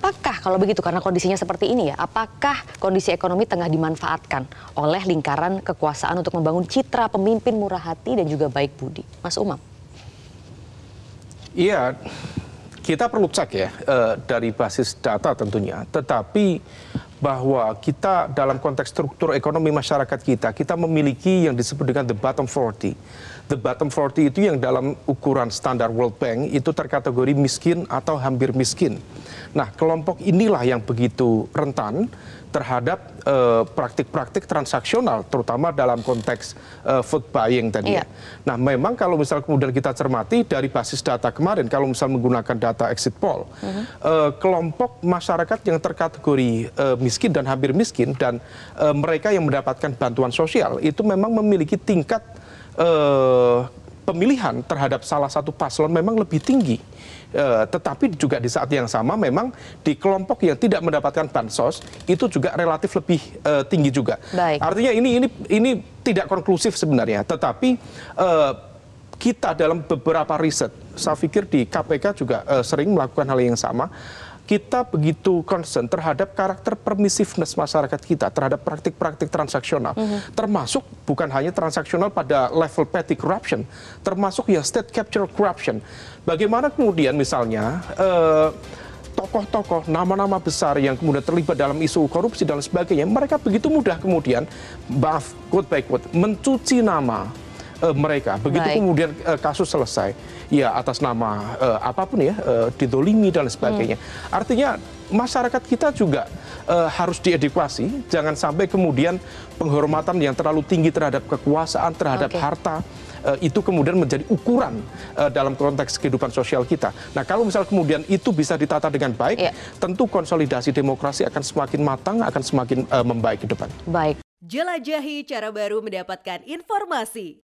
Apakah kalau begitu karena kondisinya seperti ini ya, apakah kondisi ekonomi tengah dimanfaatkan oleh lingkaran kekuasaan untuk membangun citra pemimpin murah hati dan juga baik budi? Mas Umam. Iya, kita perlu cek ya eh, dari basis data tentunya. Tetapi bahwa kita dalam konteks struktur ekonomi masyarakat kita, kita memiliki yang disebut dengan the bottom 40. The bottom 40 itu yang dalam ukuran standar World Bank itu terkategori miskin atau hampir miskin. Nah, kelompok inilah yang begitu rentan terhadap Eh, praktik-praktik uh, transaksional, terutama dalam konteks uh, eh, food buying tadi. Yeah. Iya. Nah, memang kalau misal kemudian kita cermati dari basis data kemarin, kalau misal menggunakan data exit poll, mm -hmm. uh, kelompok masyarakat yang terkategori uh, miskin dan hampir miskin dan uh, mereka yang mendapatkan bantuan sosial itu memang memiliki tingkat uh, pemilihan terhadap salah satu paslon memang lebih tinggi. E, tetapi juga di saat yang sama memang di kelompok yang tidak mendapatkan bansos itu juga relatif lebih e, tinggi juga. Baik. Artinya ini ini ini tidak konklusif sebenarnya, tetapi e, kita dalam beberapa riset, saya pikir di KPK juga e, sering melakukan hal yang sama kita begitu concern terhadap karakter permissiveness masyarakat kita terhadap praktik-praktik transaksional, mm -hmm. termasuk bukan hanya transaksional pada level petty corruption, termasuk yang state capture corruption. Bagaimana kemudian misalnya eh, tokoh-tokoh, nama-nama besar yang kemudian terlibat dalam isu korupsi dan sebagainya, mereka begitu mudah kemudian, maaf, quote by quote, mencuci nama uh, mereka. Begitu Baik. kemudian uh, kasus selesai, ya atas nama uh, apapun ya uh, didolimi dan sebagainya. Hmm. Artinya masyarakat kita juga uh, harus diedukasi, jangan sampai kemudian penghormatan yang terlalu tinggi terhadap kekuasaan, terhadap okay. harta itu kemudian menjadi ukuran dalam konteks kehidupan sosial kita. Nah, kalau misal kemudian itu bisa ditata dengan baik, yeah. tentu konsolidasi demokrasi akan semakin matang, akan semakin membaik ke depan. Baik. Jelajahi cara baru mendapatkan informasi.